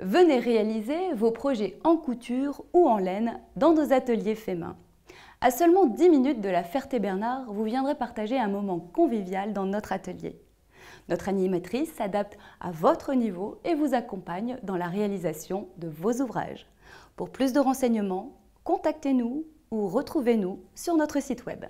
Venez réaliser vos projets en couture ou en laine dans nos ateliers faits main. À seulement 10 minutes de la Ferté-Bernard, vous viendrez partager un moment convivial dans notre atelier. Notre animatrice s'adapte à votre niveau et vous accompagne dans la réalisation de vos ouvrages. Pour plus de renseignements, contactez-nous ou retrouvez-nous sur notre site web.